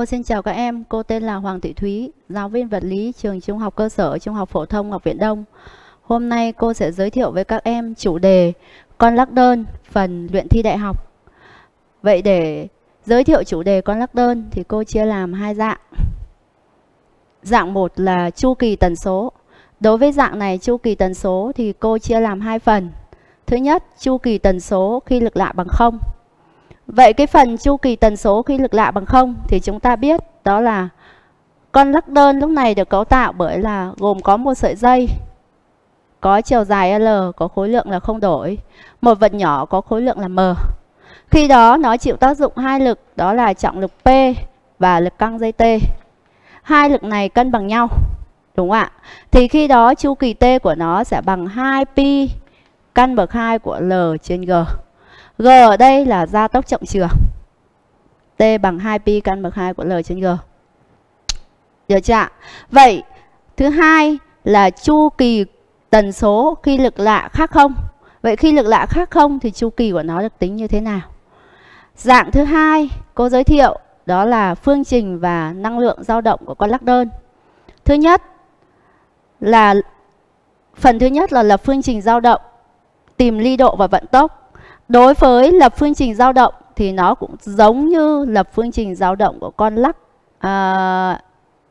Cô xin chào các em, cô tên là Hoàng Thị Thúy, giáo viên vật lý trường Trung học cơ sở Trung học phổ thông Ngọc Viện Đông. Hôm nay cô sẽ giới thiệu với các em chủ đề con lắc đơn phần luyện thi đại học. Vậy để giới thiệu chủ đề con lắc đơn thì cô chia làm hai dạng. Dạng 1 là chu kỳ tần số. Đối với dạng này chu kỳ tần số thì cô chia làm hai phần. Thứ nhất, chu kỳ tần số khi lực lạ bằng 0. Vậy cái phần chu kỳ tần số khi lực lạ bằng không thì chúng ta biết đó là con lắc đơn lúc này được cấu tạo bởi là gồm có một sợi dây có chiều dài L có khối lượng là không đổi, một vật nhỏ có khối lượng là M. Khi đó nó chịu tác dụng hai lực đó là trọng lực P và lực căng dây T. Hai lực này cân bằng nhau. Đúng không ạ? Thì khi đó chu kỳ T của nó sẽ bằng 2pi căn bậc 2 của L trên G. G ở đây là gia tốc trọng trường. T bằng 2 pi căn bậc 2 của L trên G. Được chưa ạ? Vậy thứ hai là chu kỳ tần số khi lực lạ khác không? Vậy khi lực lạ khác không thì chu kỳ của nó được tính như thế nào? Dạng thứ hai cô giới thiệu đó là phương trình và năng lượng dao động của con lắc đơn. Thứ nhất là phần thứ nhất là lập phương trình dao động, tìm ly độ và vận tốc. Đối với lập phương trình dao động thì nó cũng giống như lập phương trình dao động của con lắc à,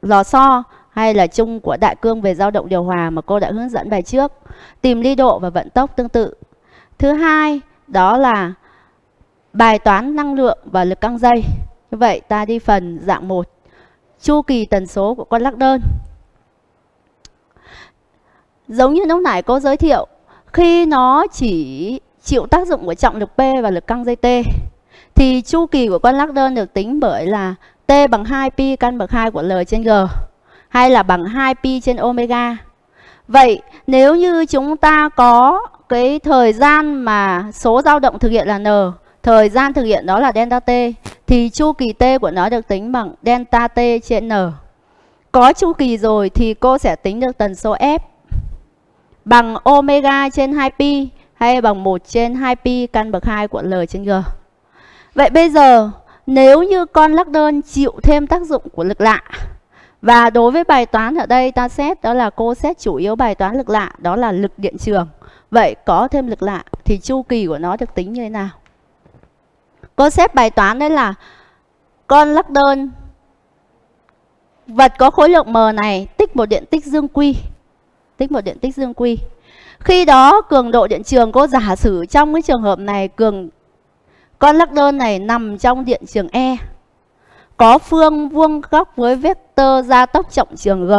lò xo hay là chung của đại cương về dao động điều hòa mà cô đã hướng dẫn bài trước. Tìm ly độ và vận tốc tương tự. Thứ hai, đó là bài toán năng lượng và lực căng dây. Như vậy ta đi phần dạng 1, chu kỳ tần số của con lắc đơn. Giống như lúc nãy cô giới thiệu, khi nó chỉ chịu tác dụng của trọng lực P và lực căng dây T. Thì chu kỳ của con lắc đơn được tính bởi là T bằng 2 pi căn bậc 2 của L trên G hay là bằng 2 pi trên omega. Vậy nếu như chúng ta có cái thời gian mà số dao động thực hiện là n, thời gian thực hiện đó là delta t thì chu kỳ t của nó được tính bằng delta t trên n. Có chu kỳ rồi thì cô sẽ tính được tần số f bằng omega trên 2 pi hay bằng 1 trên 2 pi căn bậc 2 của L trên G. Vậy bây giờ nếu như con lắc đơn chịu thêm tác dụng của lực lạ và đối với bài toán ở đây ta xét đó là cô xét chủ yếu bài toán lực lạ đó là lực điện trường. Vậy có thêm lực lạ thì chu kỳ của nó được tính như thế nào? Cô xét bài toán đấy là con lắc đơn vật có khối lượng m này tích một điện tích dương quy tích một điện tích dương quy khi đó cường độ điện trường cô giả sử trong cái trường hợp này cường con lắc đơn này nằm trong điện trường E. Có phương vuông góc với vectơ gia tốc trọng trường G.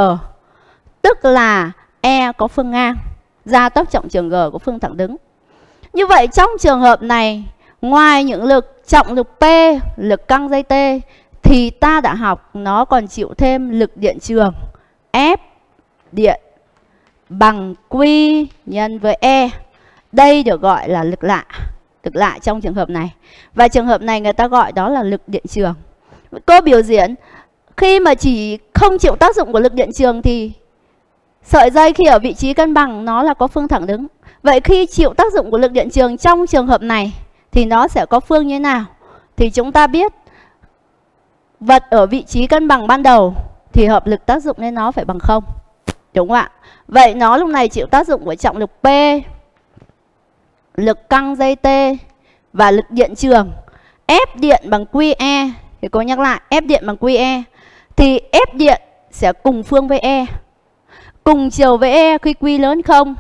Tức là E có phương ngang, gia tốc trọng trường G có phương thẳng đứng. Như vậy trong trường hợp này, ngoài những lực trọng lực P, lực căng dây T thì ta đã học nó còn chịu thêm lực điện trường F điện bằng Q nhân với E. Đây được gọi là lực lạ, lực lạ trong trường hợp này. Và trường hợp này người ta gọi đó là lực điện trường. Cô biểu diễn khi mà chỉ không chịu tác dụng của lực điện trường thì sợi dây khi ở vị trí cân bằng nó là có phương thẳng đứng. Vậy khi chịu tác dụng của lực điện trường trong trường hợp này thì nó sẽ có phương như thế nào? Thì chúng ta biết vật ở vị trí cân bằng ban đầu thì hợp lực tác dụng lên nó phải bằng không. Đúng không ạ? Vậy nó lúc này chịu tác dụng của trọng lực P, lực căng dây T và lực điện trường. F điện bằng QE, thì cô nhắc lại, F điện bằng QE thì F điện sẽ cùng phương với E. Cùng chiều với E khi Q lớn không?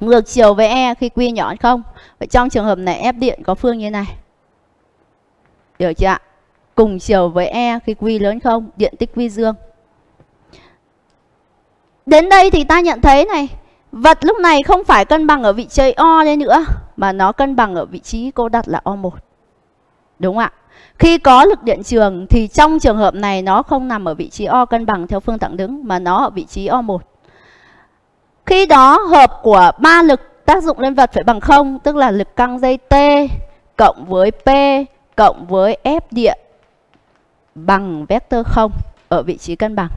Ngược chiều với E khi Q nhỏ không? Vậy trong trường hợp này F điện có phương như thế này. Được chưa ạ? Cùng chiều với E khi Q lớn không? Điện tích Q dương. Đến đây thì ta nhận thấy này, vật lúc này không phải cân bằng ở vị trí O đây nữa, mà nó cân bằng ở vị trí cô đặt là O1. Đúng không ạ? Khi có lực điện trường thì trong trường hợp này nó không nằm ở vị trí O cân bằng theo phương thẳng đứng, mà nó ở vị trí O1. Khi đó hợp của ba lực tác dụng lên vật phải bằng không tức là lực căng dây T cộng với P cộng với F điện bằng vectơ 0 ở vị trí cân bằng.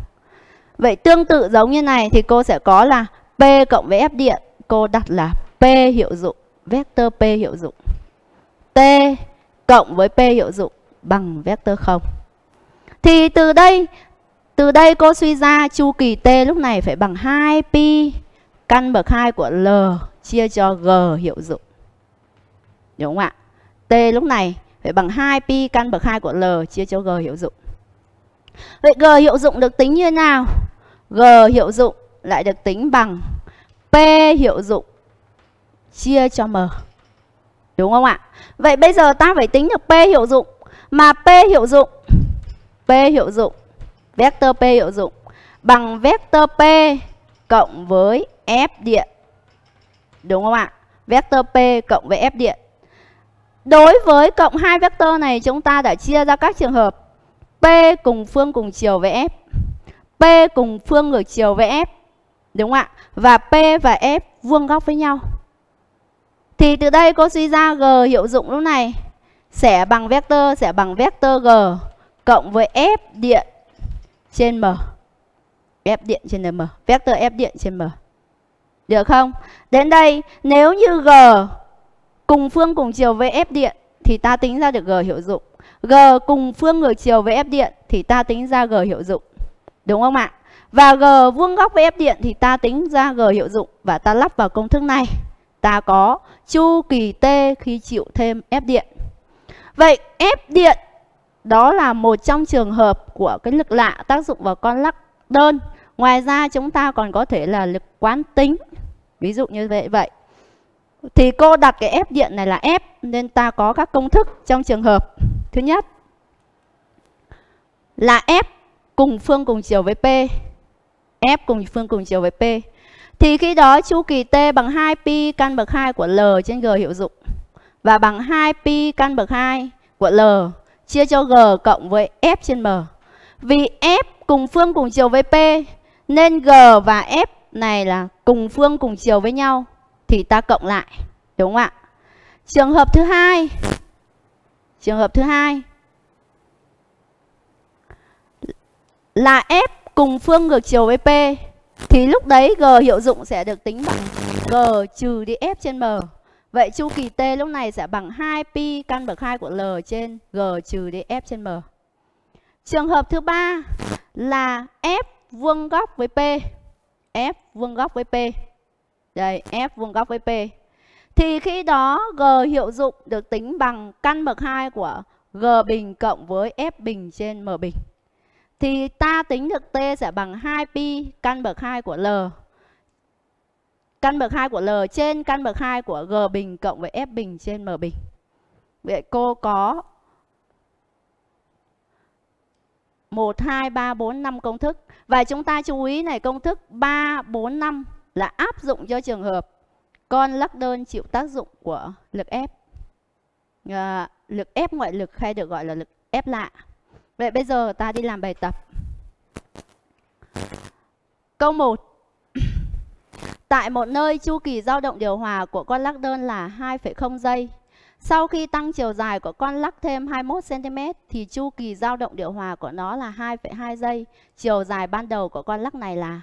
Vậy tương tự giống như này thì cô sẽ có là P cộng với F điện. Cô đặt là P hiệu dụng, vector P hiệu dụng. T cộng với P hiệu dụng bằng vector 0. Thì từ đây từ đây cô suy ra chu kỳ T lúc này phải bằng 2 pi căn bậc 2 của L chia cho G hiệu dụng. Đúng không ạ? T lúc này phải bằng 2 pi căn bậc 2 của L chia cho G hiệu dụng. Vậy G hiệu dụng được tính như thế nào? G hiệu dụng lại được tính bằng P hiệu dụng chia cho M. Đúng không ạ? Vậy bây giờ ta phải tính được P hiệu dụng. Mà P hiệu dụng, P hiệu dụng, vector P hiệu dụng bằng vector P cộng với F điện. Đúng không ạ? Vector P cộng với F điện. Đối với cộng hai vector này chúng ta đã chia ra các trường hợp P cùng phương cùng chiều với F. P cùng phương ngược chiều với F. Đúng không ạ? Và P và F vuông góc với nhau. Thì từ đây cô suy ra G hiệu dụng lúc này sẽ bằng vectơ sẽ bằng vectơ G cộng với F điện trên M. F điện trên M. Vectơ F điện trên M. Được không? Đến đây nếu như G cùng phương cùng chiều với F điện thì ta tính ra được G hiệu dụng. G cùng phương ngược chiều với F điện thì ta tính ra G hiệu dụng. Đúng không ạ? Và G vuông góc với F điện thì ta tính ra G hiệu dụng và ta lắp vào công thức này. Ta có chu kỳ T khi chịu thêm F điện. Vậy F điện đó là một trong trường hợp của cái lực lạ tác dụng vào con lắc đơn. Ngoài ra chúng ta còn có thể là lực quán tính. Ví dụ như vậy vậy. Thì cô đặt cái F điện này là F nên ta có các công thức trong trường hợp. Thứ nhất là F cùng phương cùng chiều với P. F cùng phương cùng chiều với P. Thì khi đó chu kỳ T bằng 2 pi căn bậc 2 của L trên G hiệu dụng và bằng 2 pi căn bậc 2 của L chia cho G cộng với F trên M. Vì F cùng phương cùng chiều với P nên G và F này là cùng phương cùng chiều với nhau thì ta cộng lại, đúng không ạ? Trường hợp thứ hai. Trường hợp thứ hai là F cùng phương ngược chiều với P thì lúc đấy G hiệu dụng sẽ được tính bằng G trừ đi F trên M. Vậy chu kỳ T lúc này sẽ bằng 2 pi căn bậc 2 của L trên G trừ đi F trên M. Trường hợp thứ ba là F vuông góc với P. F vuông góc với P. Đây, F vuông góc với P. Thì khi đó G hiệu dụng được tính bằng căn bậc 2 của G bình cộng với F bình trên M bình thì ta tính được T sẽ bằng 2 pi căn bậc 2 của L. Căn bậc 2 của L trên căn bậc 2 của G bình cộng với F bình trên M bình. Vậy cô có 1, 2, 3, 4, 5 công thức. Và chúng ta chú ý này công thức 3, 4, 5 là áp dụng cho trường hợp con lắc đơn chịu tác dụng của lực ép À, ờ, lực ép ngoại lực hay được gọi là lực ép lạ. Vậy bây giờ ta đi làm bài tập. Câu 1. Tại một nơi chu kỳ dao động điều hòa của con lắc đơn là 2,0 giây. Sau khi tăng chiều dài của con lắc thêm 21 cm thì chu kỳ dao động điều hòa của nó là 2,2 giây. Chiều dài ban đầu của con lắc này là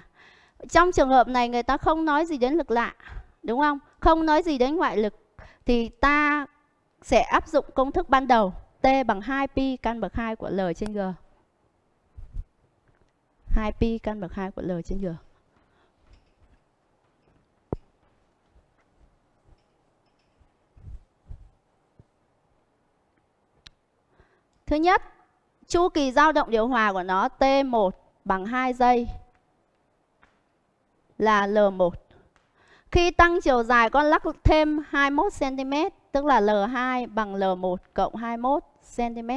trong trường hợp này người ta không nói gì đến lực lạ, đúng không? Không nói gì đến ngoại lực thì ta sẽ áp dụng công thức ban đầu T bằng 2pi căn bậc 2 của L trên G. 2pi căn bậc 2 của L trên G. Thứ nhất, chu kỳ dao động điều hòa của nó T1 bằng 2 giây là L1. Khi tăng chiều dài con lắc thêm 21 cm tức là L2 bằng L1 cộng 21 cm.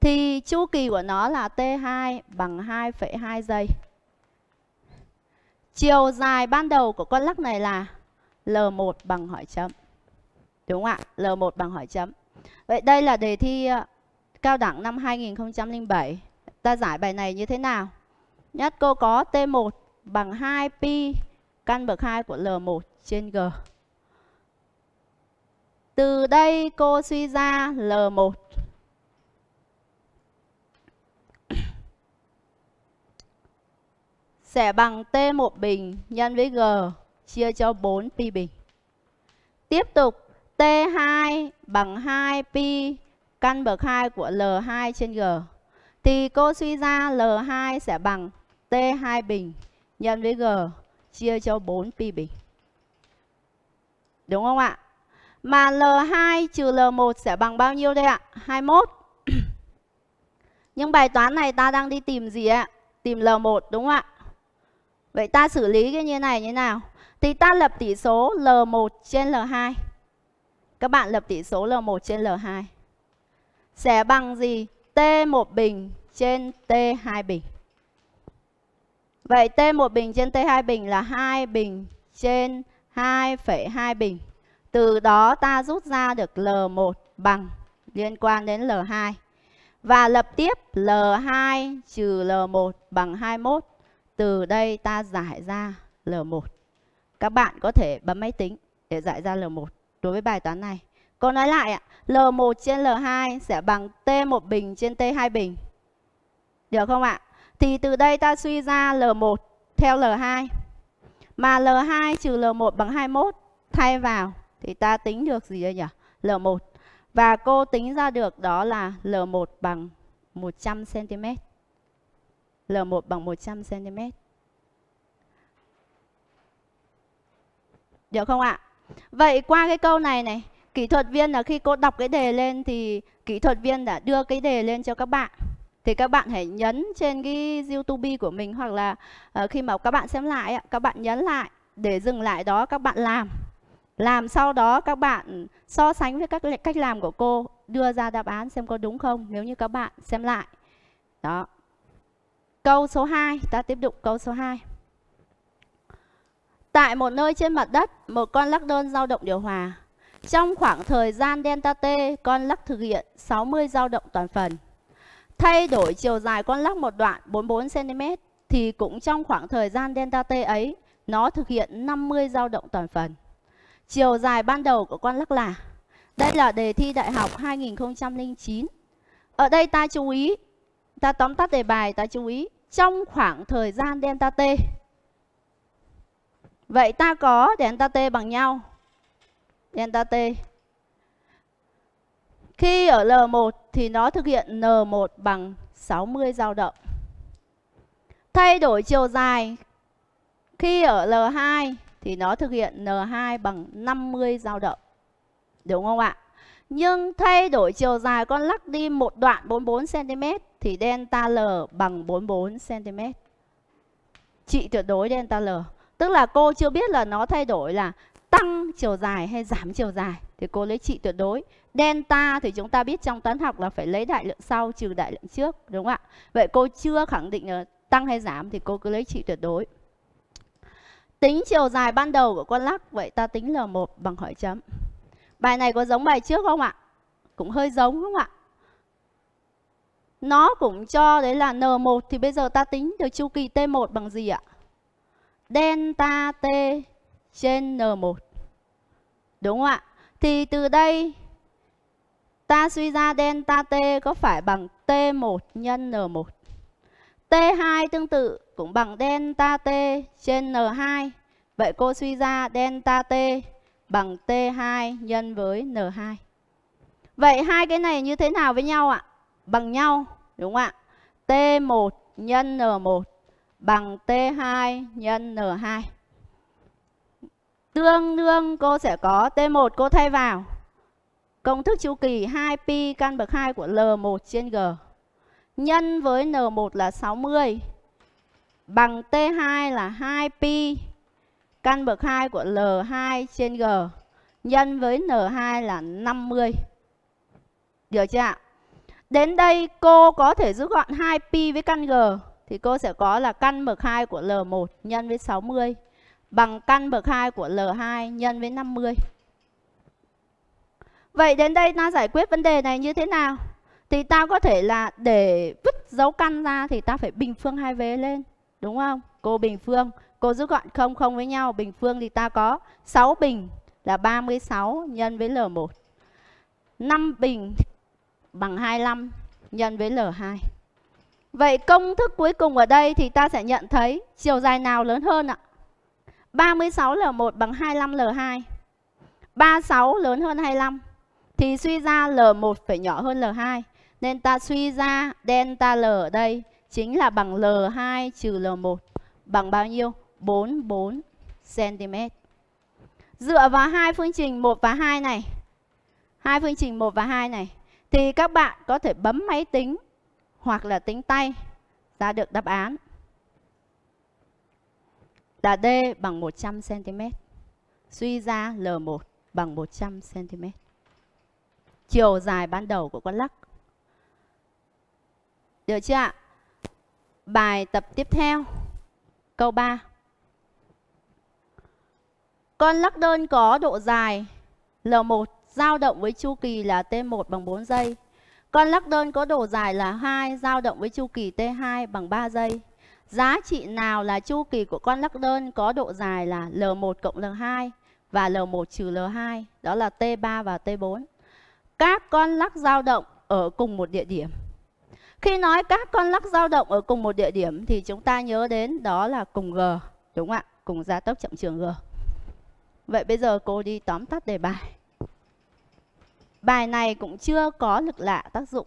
Thì chu kỳ của nó là T2 bằng 2,2 giây. Chiều dài ban đầu của con lắc này là L1 bằng hỏi chấm. Đúng không ạ? L1 bằng hỏi chấm. Vậy đây là đề thi ờ, cao đẳng năm 2007. Ta giải bài này như thế nào? Nhất cô có T1 bằng 2 pi căn bậc 2 của L1 trên G. Từ đây cô suy ra L1. Sẽ bằng T1 bình nhân với G chia cho 4 pi bình. Tiếp tục T2 bằng 2 pi căn bậc 2 của L2 trên G. Thì cô suy ra L2 sẽ bằng T2 bình nhân với G chia cho 4 pi bình. Đúng không ạ? Mà L2 trừ L1 sẽ bằng bao nhiêu đây ạ? 21. Nhưng bài toán này ta đang đi tìm gì ạ? Tìm L1 đúng không ạ? Vậy ta xử lý cái như này như nào? Thì ta lập tỷ số L1 trên L2. Các bạn lập tỷ số L1 trên L2. Sẽ bằng gì? T1 bình trên T2 bình. Vậy T1 bình trên T2 bình là 2 bình trên 2,2 bình. Từ đó ta rút ra được L1 bằng liên quan đến L2. Và lập tiếp L2 trừ L1 bằng 21. Từ đây ta giải ra L1. Các bạn có thể bấm máy tính để giải ra L1 đối với bài toán này. Cô nói lại ạ, L1 trên L2 sẽ bằng T1 bình trên T2 bình. Được không ạ? Thì từ đây ta suy ra L1 theo L2. Mà L2 trừ L1 bằng 21 thay vào thì ta tính được gì đây nhỉ? L1. Và cô tính ra được đó là L1 bằng 100cm. L1 bằng 100cm. Được không ạ? Vậy qua cái câu này này, kỹ thuật viên là khi cô đọc cái đề lên thì kỹ thuật viên đã đưa cái đề lên cho các bạn. Thì các bạn hãy nhấn trên cái YouTube của mình hoặc là ờ, khi mà các bạn xem lại, các bạn nhấn lại để dừng lại đó các bạn làm làm sau đó các bạn so sánh với các cách làm của cô đưa ra đáp án xem có đúng không nếu như các bạn xem lại đó câu số 2 ta tiếp tục câu số 2 tại một nơi trên mặt đất một con lắc đơn dao động điều hòa trong khoảng thời gian delta t con lắc thực hiện 60 dao động toàn phần thay đổi chiều dài con lắc một đoạn 44 cm thì cũng trong khoảng thời gian delta t ấy nó thực hiện 50 dao động toàn phần Chiều dài ban đầu của con lắc là Đây là đề thi đại học 2009 Ở đây ta chú ý Ta tóm tắt đề bài ta chú ý Trong khoảng thời gian delta t Vậy ta có delta t bằng nhau Delta t Khi ở L1 thì nó thực hiện N1 bằng 60 dao động Thay đổi chiều dài khi ở L2 thì nó thực hiện N2 bằng 50 dao động. Đúng không ạ? Nhưng thay đổi chiều dài con lắc đi một đoạn 44cm thì delta L bằng 44cm. trị tuyệt đối delta L. Tức là cô chưa biết là nó thay đổi là tăng chiều dài hay giảm chiều dài. Thì cô lấy trị tuyệt đối. Delta thì chúng ta biết trong toán học là phải lấy đại lượng sau trừ đại lượng trước. Đúng không ạ? Vậy cô chưa khẳng định là tăng hay giảm thì cô cứ lấy trị tuyệt đối tính chiều dài ban đầu của con lắc, vậy ta tính L1 bằng hỏi chấm. Bài này có giống bài trước không ạ? Cũng hơi giống không ạ? Nó cũng cho đấy là N1 thì bây giờ ta tính được chu kỳ T1 bằng gì ạ? Delta T trên N1. Đúng không ạ? Thì từ đây ta suy ra delta T có phải bằng T1 nhân N1. T2 tương tự cũng bằng delta T trên N2. Vậy cô suy ra delta T bằng T2 nhân với N2. Vậy hai cái này như thế nào với nhau ạ? Bằng nhau, đúng không ạ? T1 nhân N1 bằng T2 nhân N2. Tương đương cô sẽ có T1 cô thay vào. Công thức chu kỳ 2pi căn bậc 2 của L1 trên G nhân với N1 là 60 bằng T2 là 2pi căn bậc 2 của L2 trên G nhân với N2 là 50. Được chưa ạ? Đến đây cô có thể rút gọn 2pi với căn G thì cô sẽ có là căn bậc 2 của L1 nhân với 60 bằng căn bậc 2 của L2 nhân với 50. Vậy đến đây ta giải quyết vấn đề này như thế nào? thì ta có thể là để vứt dấu căn ra thì ta phải bình phương hai vế lên đúng không cô bình phương cô rút gọn không không với nhau bình phương thì ta có 6 bình là 36 nhân với L1 5 bình bằng 25 nhân với L2 Vậy công thức cuối cùng ở đây thì ta sẽ nhận thấy chiều dài nào lớn hơn ạ? 36L1 bằng 25L2 36 lớn hơn 25 thì suy ra L1 phải nhỏ hơn L2 nên ta suy ra delta L ở đây chính là bằng L2 trừ L1 bằng bao nhiêu? 44 cm. Dựa vào hai phương trình 1 và 2 này, hai phương trình 1 và 2 này thì các bạn có thể bấm máy tính hoặc là tính tay ra được đáp án là D bằng 100 cm. Suy ra L1 bằng 100 cm. Chiều dài ban đầu của con lắc được chưa ạ? Bài tập tiếp theo. Câu 3. Con lắc đơn có độ dài L1 dao động với chu kỳ là T1 bằng 4 giây. Con lắc đơn có độ dài là 2 dao động với chu kỳ T2 bằng 3 giây. Giá trị nào là chu kỳ của con lắc đơn có độ dài là L1 cộng L2 và L1 trừ L2, đó là T3 và T4. Các con lắc dao động ở cùng một địa điểm khi nói các con lắc dao động ở cùng một địa điểm thì chúng ta nhớ đến đó là cùng G, đúng không ạ? Cùng gia tốc chậm trường G. Vậy bây giờ cô đi tóm tắt đề bài. Bài này cũng chưa có lực lạ tác dụng.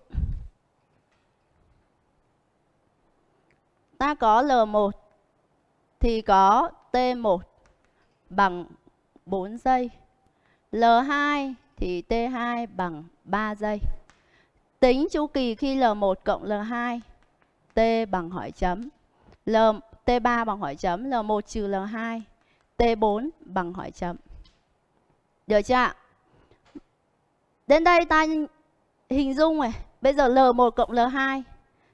Ta có L1 thì có T1 bằng 4 giây. L2 thì T2 bằng 3 giây. Tính chu kỳ khi L1 cộng L2, T bằng hỏi chấm. L, T3 bằng hỏi chấm, L1 trừ L2, T4 bằng hỏi chấm. Được chưa ạ? Đến đây ta hình dung này, bây giờ L1 cộng L2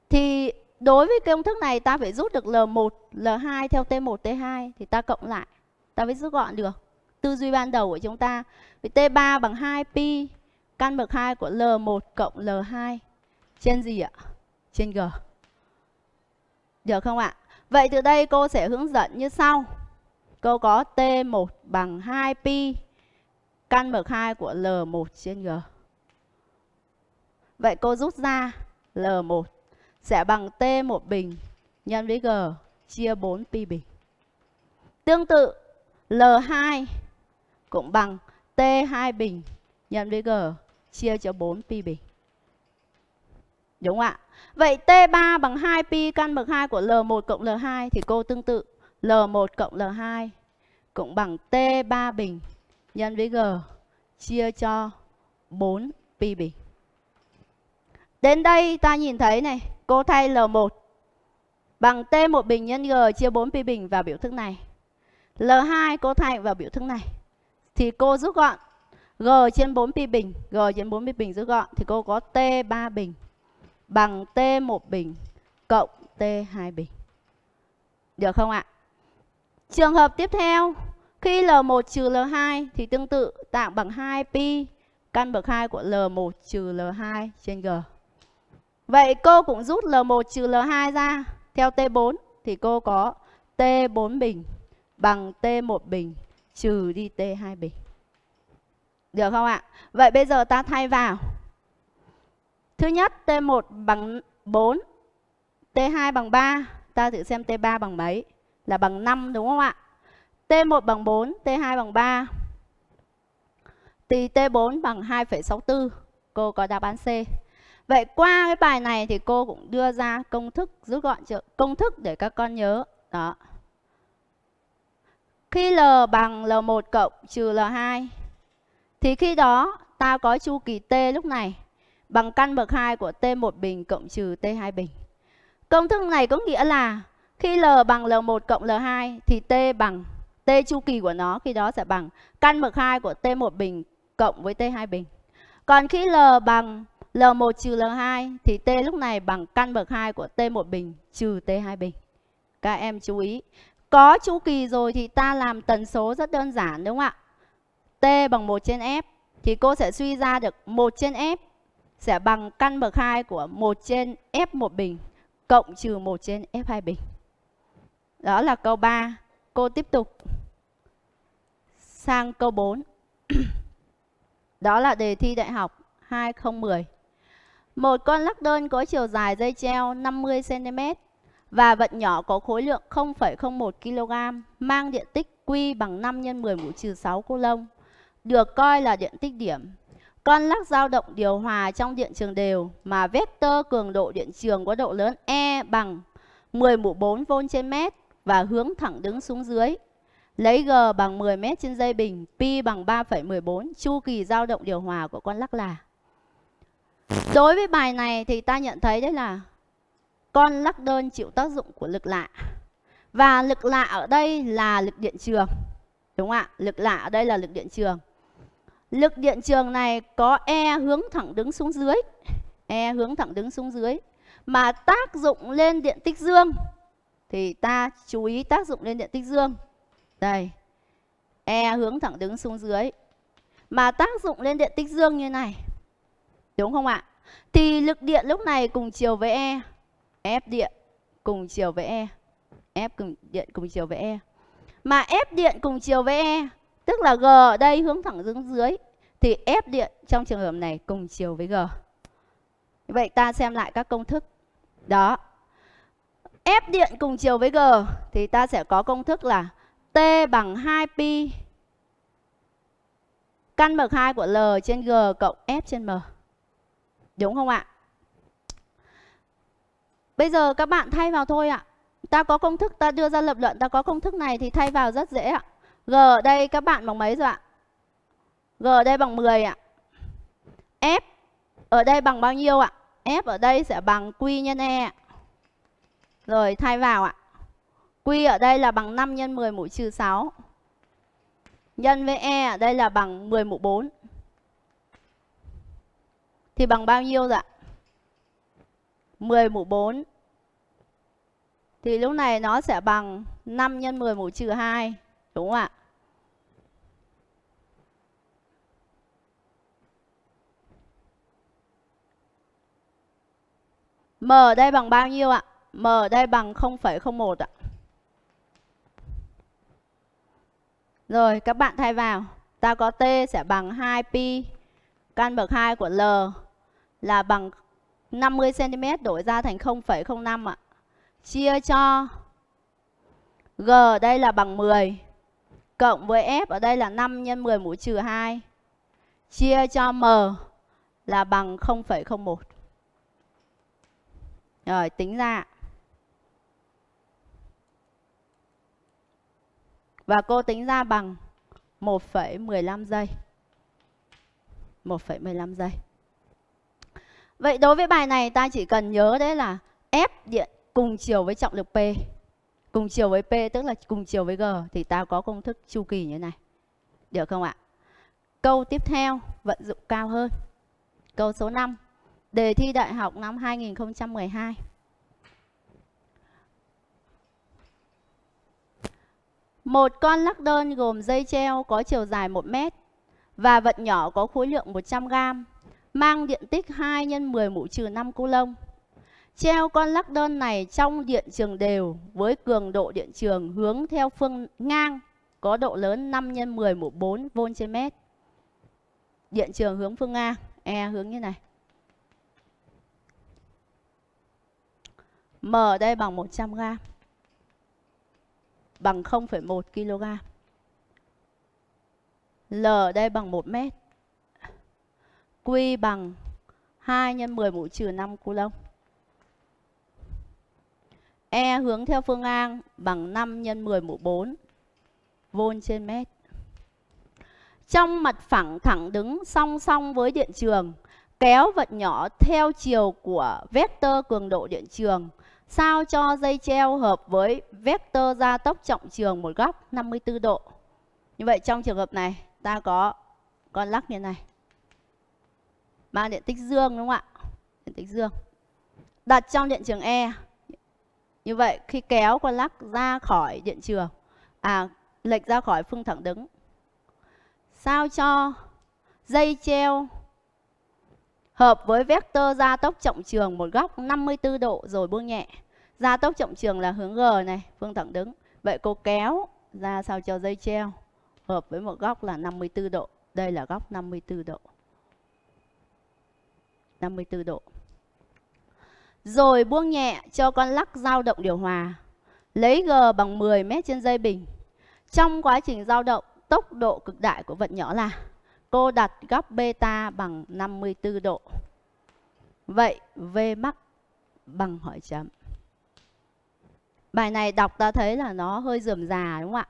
thì đối với công thức này ta phải rút được L1, L2 theo T1, T2 thì ta cộng lại, ta mới rút gọn được. Tư duy ban đầu của chúng ta, vì T3 bằng 2pi căn bậc 2 của L1 cộng L2 trên gì ạ? Trên G. Được không ạ? Vậy từ đây cô sẽ hướng dẫn như sau. Cô có T1 bằng 2 pi căn bậc 2 của L1 trên G. Vậy cô rút ra L1 sẽ bằng T1 bình nhân với G chia 4 pi bình. Tương tự L2 cũng bằng T2 bình nhân với G chia cho 4 pi bình. Đúng không ạ? Vậy T3 bằng 2 pi căn bậc 2 của L1 cộng L2 thì cô tương tự L1 cộng L2 cũng bằng T3 bình nhân với G chia cho 4 pi bình. Đến đây ta nhìn thấy này, cô thay L1 bằng T1 bình nhân G chia 4 pi bình vào biểu thức này. L2 cô thay vào biểu thức này. Thì cô rút gọn G trên 4 pi bình, G trên 4 pi bình rút gọn thì cô có T 3 bình bằng T 1 bình cộng T 2 bình. Được không ạ? Trường hợp tiếp theo, khi L1 trừ L2 thì tương tự tạo bằng 2 pi căn bậc 2 của L1 trừ L2 trên G. Vậy cô cũng rút L1 trừ L2 ra theo T4 thì cô có T4 bình bằng T1 bình trừ đi T2 bình. Được không ạ? Vậy bây giờ ta thay vào. Thứ nhất T1 bằng 4, T2 bằng 3, ta thử xem T3 bằng mấy? Là bằng 5 đúng không ạ? T1 bằng 4, T2 bằng 3. Thì T4 bằng 2,64. Cô có đáp án C. Vậy qua cái bài này thì cô cũng đưa ra công thức rút gọn trợ, công thức để các con nhớ. Đó. Khi L bằng L1 cộng trừ L2 thì khi đó ta có chu kỳ T lúc này bằng căn bậc 2 của T1 bình cộng trừ T2 bình. Công thức này có nghĩa là khi L bằng L1 cộng L2 thì T bằng T chu kỳ của nó khi đó sẽ bằng căn bậc 2 của T1 bình cộng với T2 bình. Còn khi L bằng L1 trừ L2 thì T lúc này bằng căn bậc 2 của T1 bình trừ T2 bình. Các em chú ý, có chu kỳ rồi thì ta làm tần số rất đơn giản đúng không ạ? T bằng 1 trên F thì cô sẽ suy ra được 1 trên F sẽ bằng căn bậc 2 của 1 trên F1 bình cộng trừ 1 trên F2 bình. Đó là câu 3. Cô tiếp tục sang câu 4. Đó là đề thi đại học 2010. Một con lắc đơn có chiều dài dây treo 50 cm và vật nhỏ có khối lượng 0,01 kg mang điện tích Q bằng 5 x 10 mũ trừ 6 cô lông được coi là điện tích điểm. Con lắc dao động điều hòa trong điện trường đều mà vectơ cường độ điện trường có độ lớn E bằng 10 mũ 4 V trên mét và hướng thẳng đứng xuống dưới. Lấy G bằng 10 mét trên dây bình, Pi bằng 3,14, chu kỳ dao động điều hòa của con lắc là. Đối với bài này thì ta nhận thấy đấy là con lắc đơn chịu tác dụng của lực lạ. Và lực lạ ở đây là lực điện trường. Đúng không ạ? Lực lạ ở đây là lực điện trường lực điện trường này có E hướng thẳng đứng xuống dưới. E hướng thẳng đứng xuống dưới. Mà tác dụng lên điện tích dương thì ta chú ý tác dụng lên điện tích dương. Đây. E hướng thẳng đứng xuống dưới. Mà tác dụng lên điện tích dương như này. Đúng không ạ? Thì lực điện lúc này cùng chiều với E. F điện cùng chiều với E. F cùng điện cùng chiều với E. Mà F điện cùng chiều với E Tức là G ở đây hướng thẳng xuống dưới thì F điện trong trường hợp này cùng chiều với G. Vậy ta xem lại các công thức. Đó. F điện cùng chiều với G thì ta sẽ có công thức là T bằng 2pi căn bậc 2 của L trên G cộng F trên M. Đúng không ạ? Bây giờ các bạn thay vào thôi ạ. Ta có công thức, ta đưa ra lập luận, ta có công thức này thì thay vào rất dễ ạ. G ở đây các bạn bằng mấy rồi ạ? G ở đây bằng 10 ạ. F ở đây bằng bao nhiêu ạ? F ở đây sẽ bằng Q nhân E ạ. Rồi thay vào ạ. Q ở đây là bằng 5 nhân 10 mũ trừ 6. Nhân với E ở đây là bằng 10 mũ 4. Thì bằng bao nhiêu dạ? 10 mũ 4. Thì lúc này nó sẽ bằng 5 nhân 10 mũ trừ 2 đúng không ạ M ở đây bằng bao nhiêu ạ? M ở đây bằng 0,01 ạ. Rồi các bạn thay vào. Ta có T sẽ bằng 2 pi căn bậc 2 của L là bằng 50 cm đổi ra thành 0,05 ạ. Chia cho G ở đây là bằng 10 cộng với f ở đây là 5 nhân 10 mũ trừ 2 chia cho m là bằng 0,01. Rồi tính ra. Và cô tính ra bằng 1,15 giây. 1,15 giây. Vậy đối với bài này ta chỉ cần nhớ đấy là F điện cùng chiều với trọng lực P cùng chiều với P tức là cùng chiều với G thì ta có công thức chu kỳ như thế này. Được không ạ? Câu tiếp theo vận dụng cao hơn. Câu số 5. Đề thi đại học năm 2012. Một con lắc đơn gồm dây treo có chiều dài 1 mét và vật nhỏ có khối lượng 100 g, mang điện tích 2 x 10 mũ trừ 5 cu lông Treo con lắc đơn này trong điện trường đều với cường độ điện trường hướng theo phương ngang có độ lớn 5 x 10 mũ 4 V trên mét. Điện trường hướng phương ngang, E hướng như này. M ở đây bằng 100 g bằng 0,1 kg. L ở đây bằng 1 mét. Q bằng 2 x 10 mũ trừ 5 coulomb. E hướng theo phương ngang bằng 5 x 10 mũ 4 vôn trên mét. Trong mặt phẳng thẳng đứng song song với điện trường, kéo vật nhỏ theo chiều của vectơ cường độ điện trường, sao cho dây treo hợp với vectơ gia tốc trọng trường một góc 54 độ. Như vậy trong trường hợp này, ta có con lắc như này. Mang điện tích dương đúng không ạ? Điện tích dương. Đặt trong điện trường E như vậy khi kéo con lắc ra khỏi điện trường, à lệch ra khỏi phương thẳng đứng. Sao cho dây treo hợp với vectơ gia tốc trọng trường một góc 54 độ rồi buông nhẹ. Gia tốc trọng trường là hướng G này, phương thẳng đứng. Vậy cô kéo ra sao cho dây treo hợp với một góc là 54 độ. Đây là góc 54 độ. 54 độ. Rồi buông nhẹ cho con lắc dao động điều hòa. Lấy G bằng 10 m trên dây bình. Trong quá trình dao động, tốc độ cực đại của vật nhỏ là cô đặt góc beta bằng 54 độ. Vậy V mắc bằng hỏi chấm. Bài này đọc ta thấy là nó hơi dườm già đúng không ạ?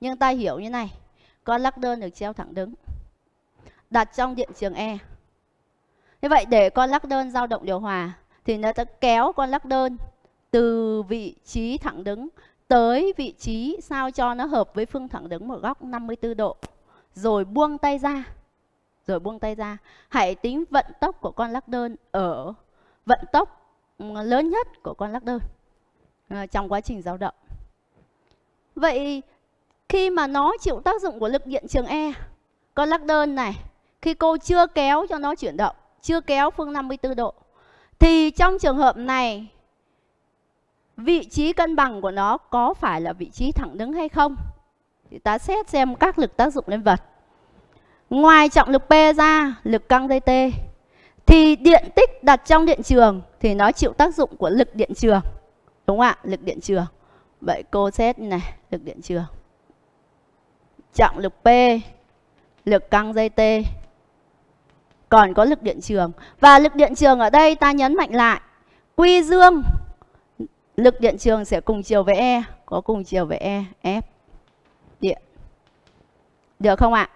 Nhưng ta hiểu như này. Con lắc đơn được treo thẳng đứng. Đặt trong điện trường E. Như vậy để con lắc đơn dao động điều hòa thì nó sẽ kéo con lắc đơn từ vị trí thẳng đứng tới vị trí sao cho nó hợp với phương thẳng đứng một góc 54 độ. Rồi buông tay ra. Rồi buông tay ra. Hãy tính vận tốc của con lắc đơn ở vận tốc ừ, lớn nhất của con lắc đơn ờ, trong quá trình dao động. Vậy khi mà nó chịu tác dụng của lực điện trường E, con lắc đơn này, khi cô chưa kéo cho nó chuyển động, chưa kéo phương 54 độ, thì trong trường hợp này vị trí cân bằng của nó có phải là vị trí thẳng đứng hay không thì ta xét xem các lực tác dụng lên vật ngoài trọng lực P ra lực căng dây T thì điện tích đặt trong điện trường thì nó chịu tác dụng của lực điện trường đúng không ạ lực điện trường vậy cô xét này lực điện trường trọng lực P lực căng dây T còn có lực điện trường. Và lực điện trường ở đây ta nhấn mạnh lại, quy dương, lực điện trường sẽ cùng chiều với E, có cùng chiều với E, F. Điện. Được không ạ?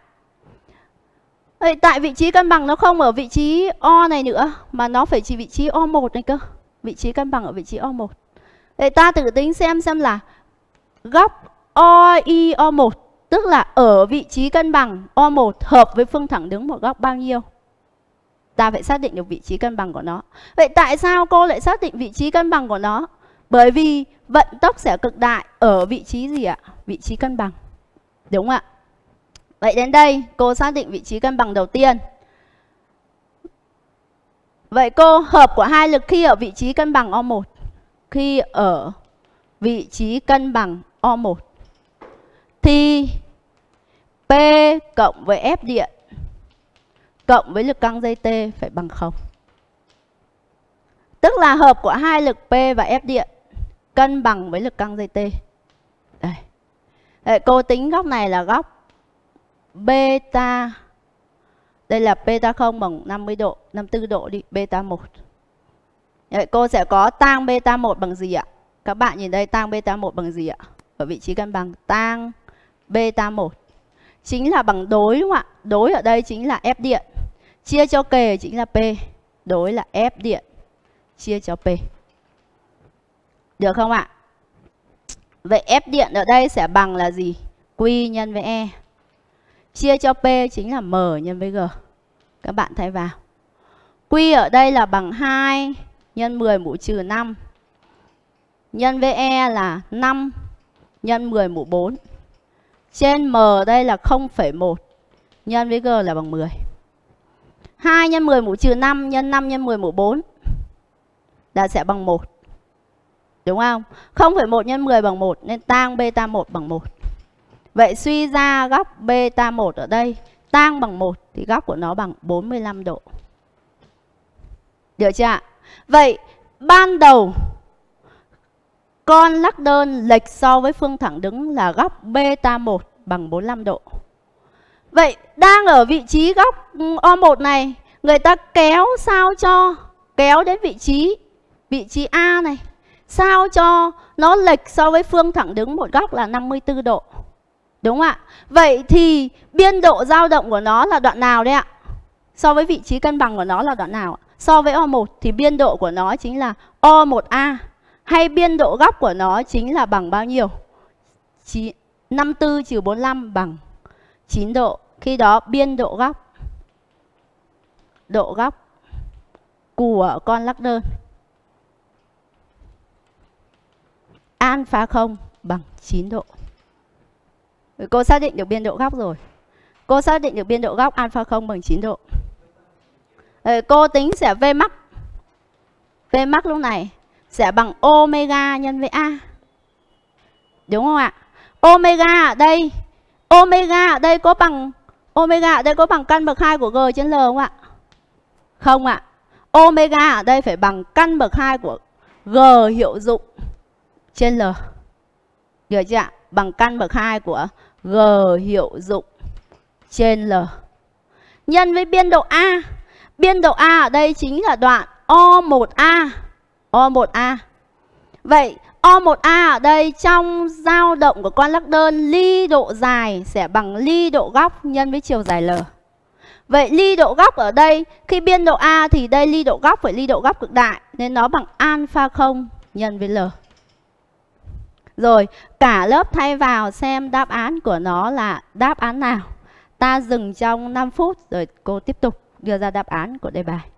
Vậy tại vị trí cân bằng nó không ở vị trí O này nữa, mà nó phải chỉ vị trí O1 này cơ. Vị trí cân bằng ở vị trí O1. Vậy ta tự tính xem xem là góc OI O1 tức là ở vị trí cân bằng O1 hợp với phương thẳng đứng một góc bao nhiêu ta phải xác định được vị trí cân bằng của nó. Vậy tại sao cô lại xác định vị trí cân bằng của nó? Bởi vì vận tốc sẽ cực đại ở vị trí gì ạ? Vị trí cân bằng. Đúng ạ. Vậy đến đây cô xác định vị trí cân bằng đầu tiên. Vậy cô hợp của hai lực khi ở vị trí cân bằng O1 khi ở vị trí cân bằng O1 thì P cộng với F điện cộng với lực căng dây T phải bằng 0. Tức là hợp của hai lực P và F điện cân bằng với lực căng dây T. Đây. Đấy, cô tính góc này là góc beta đây là beta 0 bằng 50 độ, 54 độ đi, beta 1. Vậy cô sẽ có tan beta 1 bằng gì ạ? Các bạn nhìn đây tan beta 1 bằng gì ạ? Ở vị trí cân bằng tan beta 1 chính là bằng đối đúng không ạ? Đối ở đây chính là F điện Chia cho kề chính là P. Đối là F điện chia cho P. Được không ạ? Vậy F điện ở đây sẽ bằng là gì? Q nhân với E. Chia cho P chính là M nhân với G. Các bạn thay vào. Q ở đây là bằng 2 nhân 10 mũ trừ 5. Nhân với E là 5 nhân 10 mũ 4. Trên M đây là 0,1 nhân với G là bằng 10. 2 nhân 10 mũ trừ 5 nhân 5 nhân 10 mũ 4 đã sẽ bằng 1. Đúng không? 0,1 nhân 10 bằng 1 nên tang beta 1 bằng 1. Vậy suy ra góc beta 1 ở đây tang bằng 1 thì góc của nó bằng 45 độ. Được chưa ạ? Vậy ban đầu con lắc đơn lệch so với phương thẳng đứng là góc beta 1 bằng 45 độ. Vậy đang ở vị trí góc ừ, O1 này, người ta kéo sao cho kéo đến vị trí vị trí A này, sao cho nó lệch so với phương thẳng đứng một góc là 54 độ. Đúng không ạ? Vậy thì biên độ dao động của nó là đoạn nào đấy ạ? So với vị trí cân bằng của nó là đoạn nào ạ? So với O1 thì biên độ của nó chính là O1A hay biên độ góc của nó chính là bằng bao nhiêu? 54 trừ 45 bằng 9 độ. Khi đó biên độ góc độ góc của con lắc đơn alpha 0 bằng 9 độ. Cô xác định được biên độ góc rồi. Cô xác định được biên độ góc alpha 0 bằng 9 độ. Cô tính sẽ V max. V max lúc này sẽ bằng omega nhân với A. Đúng không ạ? Omega ở đây omega ở đây có bằng omega ở đây có bằng căn bậc 2 của g trên l không ạ? Không ạ. Omega ở đây phải bằng căn bậc 2 của g hiệu dụng trên l. Được chưa ạ? Bằng căn bậc 2 của g hiệu dụng trên l. Nhân với biên độ a. Biên độ a ở đây chính là đoạn O1a. O1a. Vậy O1A ở đây trong dao động của con lắc đơn ly độ dài sẽ bằng ly độ góc nhân với chiều dài L. Vậy ly độ góc ở đây khi biên độ A thì đây ly độ góc phải ly độ góc cực đại nên nó bằng alpha 0 nhân với L. Rồi cả lớp thay vào xem đáp án của nó là đáp án nào. Ta dừng trong 5 phút rồi cô tiếp tục đưa ra đáp án của đề bài.